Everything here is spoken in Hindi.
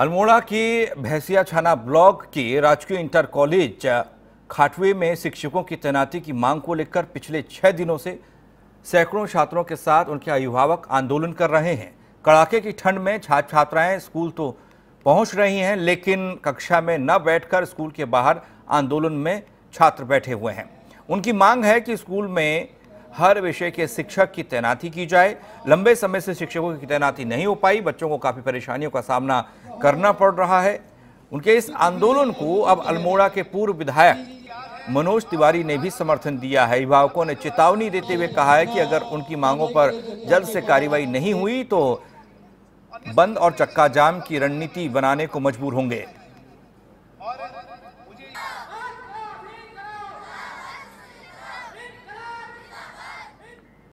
अल्मोड़ा की भैंसिया छाना ब्लॉक के राजकीय इंटर कॉलेज खाटवे में शिक्षकों की तैनाती की मांग को लेकर पिछले छः दिनों से सैकड़ों छात्रों के साथ उनके अभिभावक आंदोलन कर रहे हैं कड़ाके की ठंड में छात्र छात्राएं स्कूल तो पहुंच रही हैं लेकिन कक्षा में न बैठकर स्कूल के बाहर आंदोलन में छात्र बैठे हुए हैं उनकी मांग है कि स्कूल में हर विषय के शिक्षक की तैनाती की जाए लंबे समय से शिक्षकों की तैनाती नहीं हो पाई बच्चों को काफ़ी परेशानियों का सामना करना पड़ रहा है उनके इस आंदोलन को अब अल्मोड़ा के पूर्व विधायक मनोज तिवारी ने भी समर्थन दिया है अभिभावकों ने चेतावनी देते हुए कहा है कि अगर उनकी मांगों पर जल्द से कार्रवाई नहीं हुई तो बंद और चक्का जाम की रणनीति बनाने को मजबूर होंगे